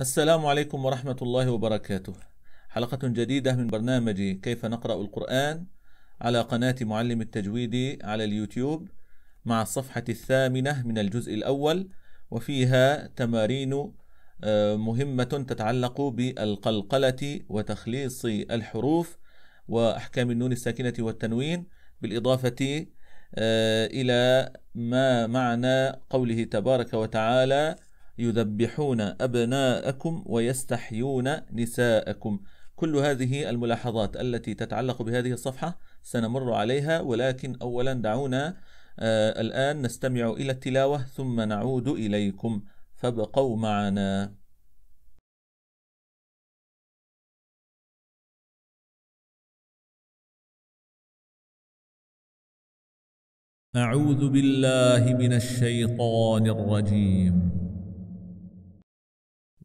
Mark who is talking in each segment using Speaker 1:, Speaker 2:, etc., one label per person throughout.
Speaker 1: السلام عليكم ورحمة الله وبركاته. حلقة جديدة من برنامج كيف نقرأ القرآن على قناة معلم التجويد على اليوتيوب مع الصفحة الثامنة من الجزء الأول وفيها تمارين آه، مهمة تتعلق بالقلقلة وتخليص الحروف وأحكام النون الساكنة والتنوين بالإضافة آه، إلى ما معنى قوله تبارك وتعالى يذبحون أبناءكم ويستحيون نساءكم كل هذه الملاحظات التي تتعلق بهذه الصفحة سنمر عليها ولكن أولا دعونا آه، الآن نستمع إلى التلاوة ثم نعود إليكم فابقوا معنا أعوذ بالله من الشيطان الرجيم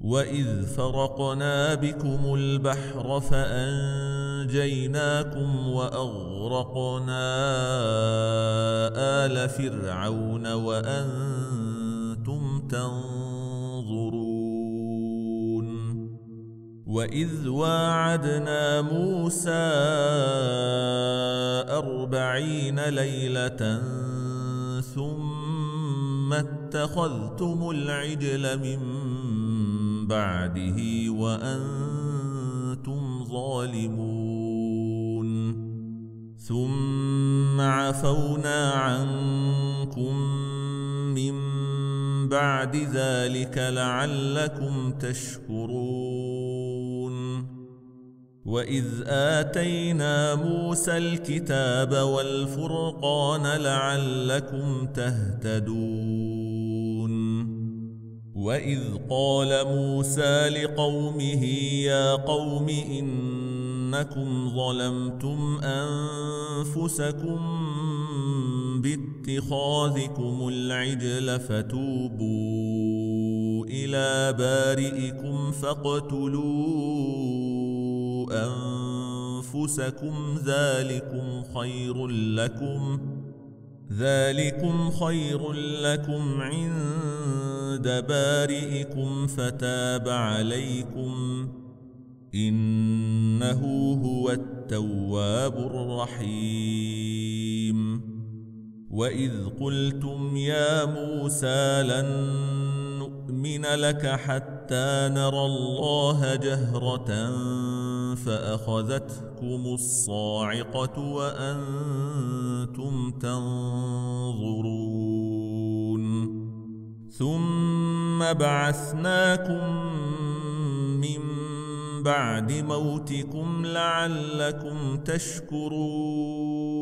Speaker 1: وإذ فرقنا بكم البحر فأنجيناكم وأغرقنا آل فرعون وأنتم تنظرون وإذ واعدنا موسى أربعين ليلة ثم اتخذتم العجل من بعده وأنتم ظالمون ثم عفونا عنكم من بعد ذلك لعلكم تشكرون وإذ آتينا موسى الكتاب والفرقان لعلكم تهتدون وإذ قال موسى لقومه يا قوم إنكم ظلمتم أنفسكم باتخاذكم العجل فتوبوا إلى بارئكم فاقتلوا أنفسكم ذلكم خير لكم ۖ ذلكم خير لكم عند بارئكم فتاب عليكم إنه هو التواب الرحيم وإذ قلتم يا موسى لن نؤمن لك حتى نرى الله جهرة فأخذتكم الصاعقة وأنتم تنظرون بعثناكم من بعد موتكم لعلكم تشكرون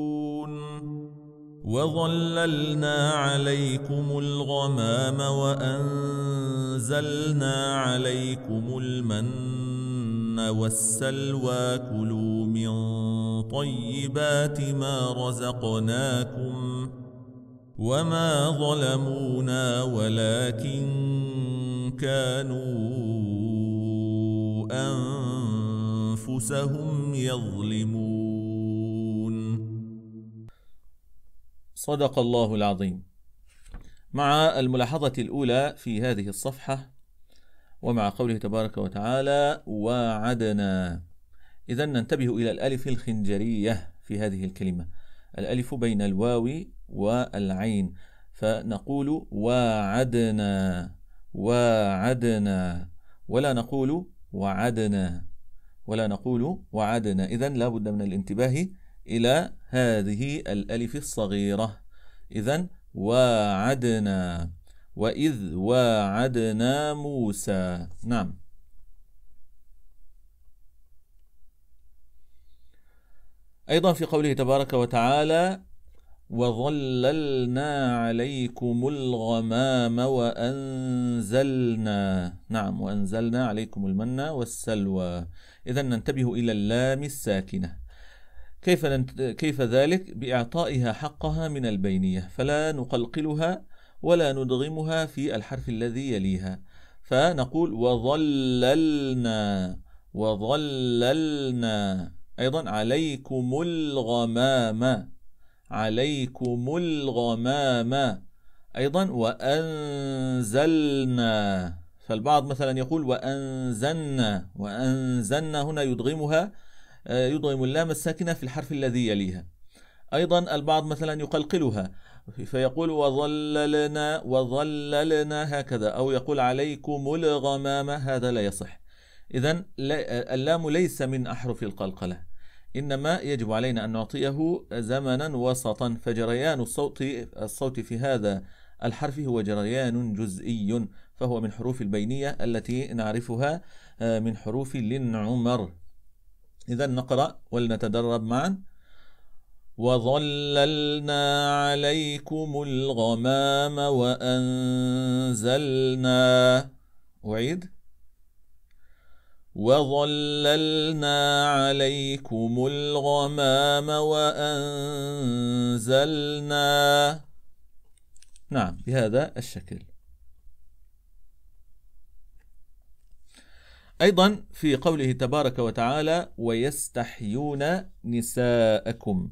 Speaker 1: وظللنا عليكم الغمام وانزلنا عليكم المن والسلوى كلوا من طيبات ما رزقناكم وما ظلمونا ولكن كانوا أنفسهم يظلمون صدق الله العظيم مع الملاحظة الأولى في هذه الصفحة ومع قوله تبارك وتعالى وعدنا إذا ننتبه إلى الألف الخنجرية في هذه الكلمة الألف بين الواو والعين فنقول وعدنا وعدنا ولا نقول وعدنا ولا نقول وعدنا إذا لا بد من الانتباه إلى هذه الألف الصغيرة إذا وعدنا وإذ وعدنا موسى نعم أيضا في قوله تبارك وتعالى وظللنا عليكم الغمام وأنزلنا نعم وأنزلنا عليكم المن والسلوى إذا ننتبه إلى اللام الساكنة كيف ننت... كيف ذلك بإعطائها حقها من البينية فلا نقلقلها ولا ندغمها في الحرف الذي يليها فنقول وظللنا وظللنا أيضا عليكم الغمام عليكم الغمام أيضا وأنزلنا فالبعض مثلا يقول وأنزلنا وأنزلنا هنا يدغمها آه، يدغم اللام الساكنة في الحرف الذي يليها أيضا البعض مثلا يقلقلها فيقول وظللنا وظللنا هكذا أو يقول عليكم الغمام هذا لا يصح إذا آه، اللام ليس من أحرف القلقلة إنما يجب علينا أن نعطيه زمنا وسطا فجريان الصوت الصوت في هذا الحرف هو جريان جزئي فهو من حروف البينية التي نعرفها آه، من حروف عمر إذا نقرأ ولنتدرب معا وظللنا عليكم الغمام وأنزلنا أعيد وَظَلَّلْنَا عَلَيْكُمُ الْغَمَامَ وَأَنزَلْنَا نعم بهذا الشكل أيضا في قوله تبارك وتعالى ويستحيون نساءكم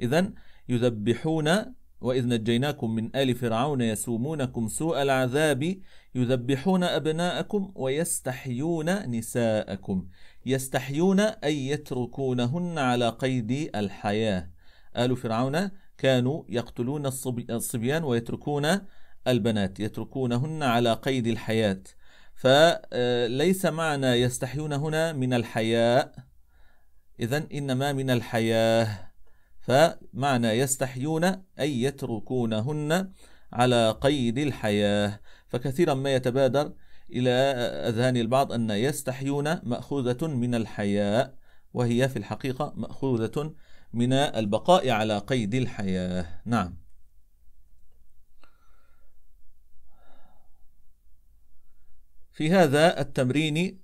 Speaker 1: إذا يذبحون وإذ نجيناكم من آل فرعون يسومونكم سوء العذاب يذبحون أبناءكم ويستحيون نساءكم يستحيون أي يتركونهن على قيد الحياة آل فرعون كانوا يقتلون الصبيان ويتركون البنات يتركونهن على قيد الحياة فليس آه، معنى يستحيون هنا من الحياء إذا إنما من الحياة فمعنى يستحيون أي يتركونهن على قيد الحياة فكثيرا ما يتبادر إلى أذهان البعض أن يستحيون مأخوذة من الحياء وهي في الحقيقة مأخوذة من البقاء على قيد الحياة نعم في هذا التمرين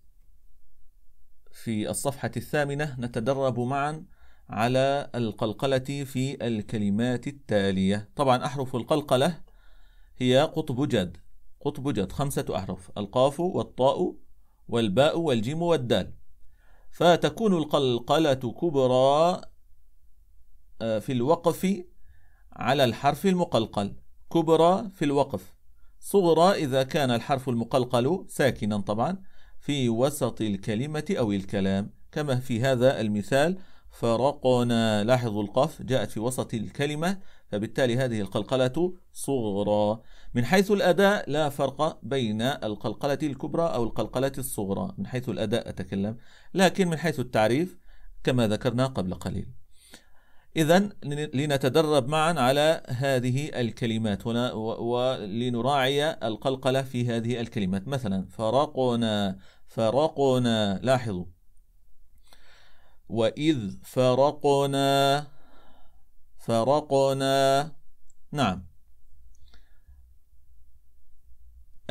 Speaker 1: في الصفحة الثامنة نتدرب معا على القلقلة في الكلمات التالية طبعا أحرف القلقلة هي قطب جد قطبجت خمسة أحرف القاف والطاء والباء والجيم والدال فتكون القلقلة كبرى آه، في الوقف على الحرف المقلقل كبرى في الوقف صغرى إذا كان الحرف المقلقل ساكنا طبعا في وسط الكلمة أو الكلام كما في هذا المثال فرقنا لاحظوا القاف جاءت في وسط الكلمة فبالتالي هذه القلقلة صغرى من حيث الأداء لا فرق بين القلقلة الكبرى أو القلقلة الصغرى من حيث الأداء أتكلم لكن من حيث التعريف كما ذكرنا قبل قليل إذا لنتدرب معا على هذه الكلمات هنا ولنراعي القلقلة في هذه الكلمات مثلا فرقنا فرقنا لاحظوا وإذ فرقنا فرقنا نعم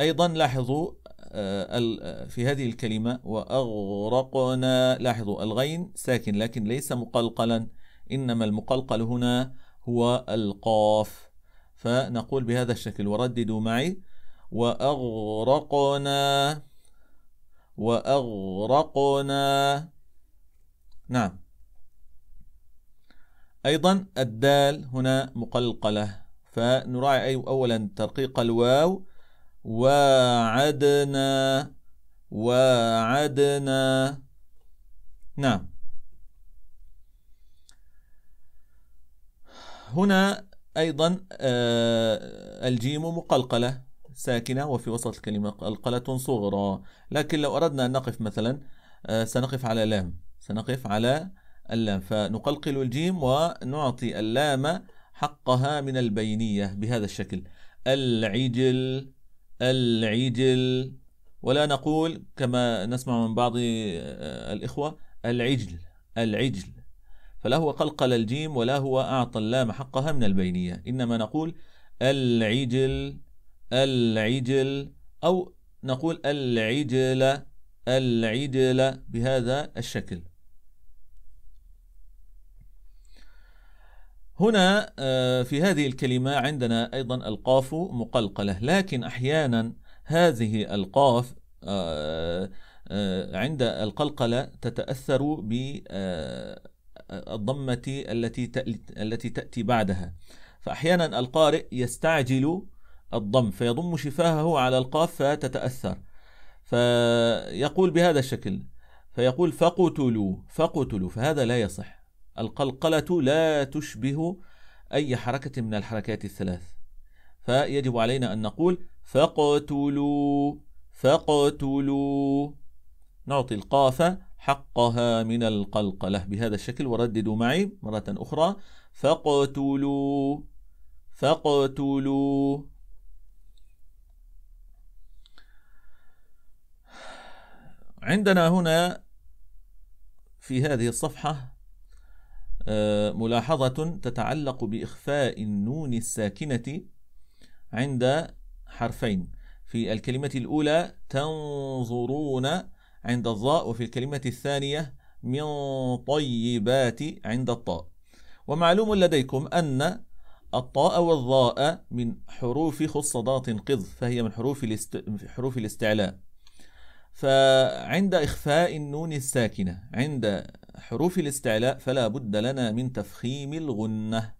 Speaker 1: أيضا لاحظوا آه، آه، في هذه الكلمة وأغرقنا لاحظوا الغين ساكن لكن ليس مقلقلا إنما المقلقل هنا هو القاف فنقول بهذا الشكل ورددوا معي وأغرقنا وأغرقنا نعم أيضا الدال هنا مقلقلة فنراعي أولا ترقيق الواو وعدنا وعدنا نعم هنا أيضا آه، الجيم مقلقلة ساكنة وفي وسط الكلمة قلقلة صغرى لكن لو أردنا أن نقف مثلا آه، سنقف على لام سنقف على اللام فنقلقل الجيم ونعطي اللام حقها من البينية بهذا الشكل العجل العجل ولا نقول كما نسمع من بعض آه، الإخوة العجل العجل فلا هو قلقل الجيم ولا هو أعطى اللام حقها من البينية إنما نقول العجل العجل أو نقول العجل العجل بهذا الشكل هنا آه، في هذه الكلمة عندنا أيضا القاف مقلقلة لكن أحيانا هذه القاف آه، آه، عند القلقلة تتأثر بالضمة التي التي تأتي بعدها فأحيانا القارئ يستعجل الضم فيضم شفاهه على القاف فتتأثر فيقول بهذا الشكل فيقول فقتلوا فقتلوا فهذا لا يصح القلقلة لا تشبه أي حركة من الحركات الثلاث فيجب علينا أن نقول فقتلوا فقتلوا نعطي القاف حقها من القلقلة بهذا الشكل ورددوا معي مرة أخرى فقتلوا فقتلوا عندنا هنا في هذه الصفحة آه، ملاحظة تتعلق بإخفاء النون الساكنة عند حرفين في الكلمة الأولى تنظرون عند الظاء وفي الكلمة الثانية من طيبات عند الطاء ومعلوم لديكم أن الطاء والظاء من حروف خصدات قذ فهي من حروف الاست... حروف الاستعلاء فعند إخفاء النون الساكنة عند حروف الاستعلاء فلا بد لنا من تفخيم الغنة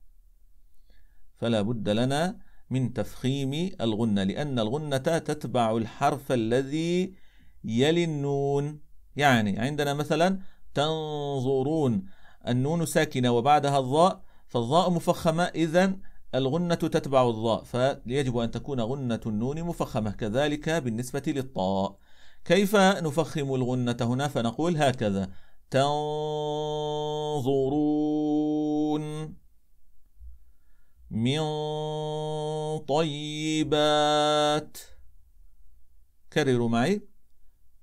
Speaker 1: فلا بد لنا من تفخيم الغنة لأن الغنة تتبع الحرف الذي يلي النون يعني عندنا مثلا تنظرون النون ساكنة وبعدها الضاء فالضاء مفخمة إذا الغنة تتبع الضاء فيجب أن تكون غنة النون مفخمة كذلك بالنسبة للطاء كيف نفخم الغنة هنا فنقول هكذا تنظرون من طيبات كرروا معي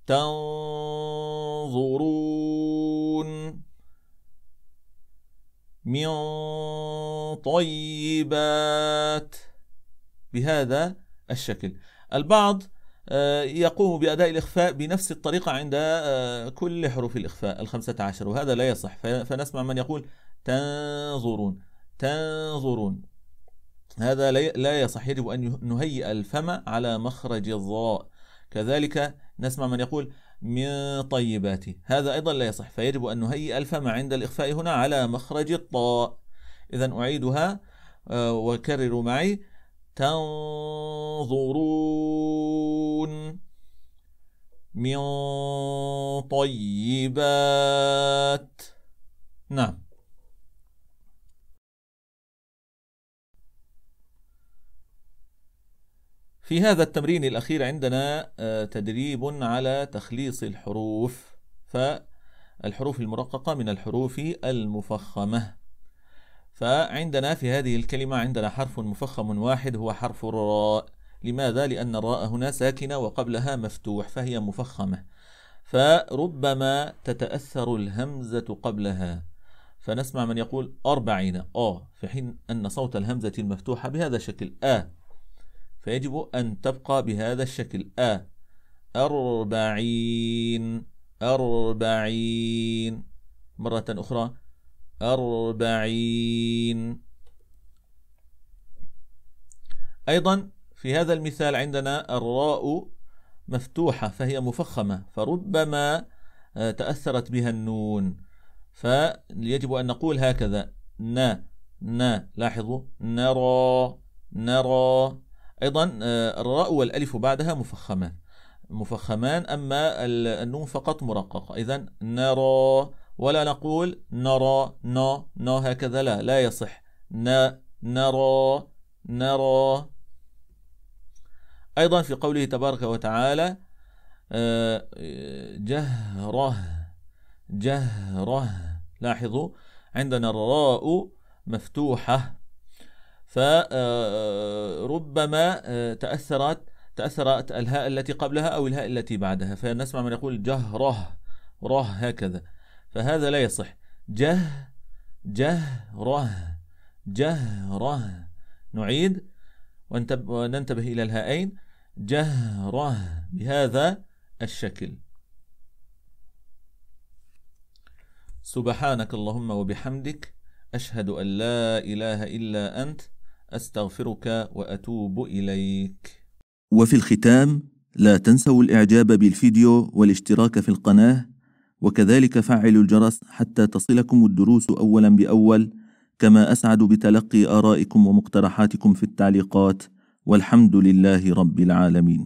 Speaker 1: تنظرون من طيبات بهذا الشكل البعض آه، يقوم بأداء الإخفاء بنفس الطريقة عند آه، كل حروف الإخفاء الخمسة عشر وهذا لا يصح فنسمع من يقول تنظرون تنظرون هذا لا يصح يجب أن نهيئ الفم على مخرج الظاء كذلك نسمع من يقول من طيبات هذا أيضا لا يصح فيجب أن نهيئ الفم عند الإخفاء هنا على مخرج الطاء إذا أعيدها آه، وكرروا معي تنظرون من طيبات نعم في هذا التمرين الأخير عندنا آه، تدريب على تخليص الحروف فالحروف المرققة من الحروف المفخمة فعندنا في هذه الكلمة عندنا حرف مفخم واحد هو حرف الراء لماذا؟ لأن الراء هنا ساكنة وقبلها مفتوح فهي مفخمة فربما تتأثر الهمزة قبلها فنسمع من يقول أربعين أ آه، في حين أن صوت الهمزة المفتوحة بهذا الشكل آ فيجب أن تبقى بهذا الشكل آ أربعين أربعين مرة أخرى أربعين أيضا في هذا المثال عندنا الراء مفتوحة فهي مفخمة فربما آه، تأثرت بها النون فيجب أن نقول هكذا ن ن لاحظوا نرى نرى أيضا آه، الراء والألف بعدها مفخمان مفخمان أما النون فقط مرققة إذا نرى ولا نقول نرى نو نو هكذا لا لا يصح ن نرى نرى أيضا في قوله تبارك وتعالى آه، جهره جهره لاحظوا عندنا الراء مفتوحة فربما آه، آه، تأثرت تأثرت الهاء التي قبلها أو الهاء التي بعدها فنسمع من يقول جهره ره هكذا فهذا لا يصح جه جه ره جه ره نعيد وننتبه إلى الهائين جه ره بهذا الشكل سبحانك اللهم وبحمدك أشهد أن لا إله إلا أنت أستغفرك وأتوب إليك وفي الختام لا تنسوا الإعجاب بالفيديو والاشتراك في القناة وكذلك فعلوا الجرس حتى تصلكم الدروس أولا بأول كما أسعد بتلقي آرائكم ومقترحاتكم في التعليقات والحمد لله رب العالمين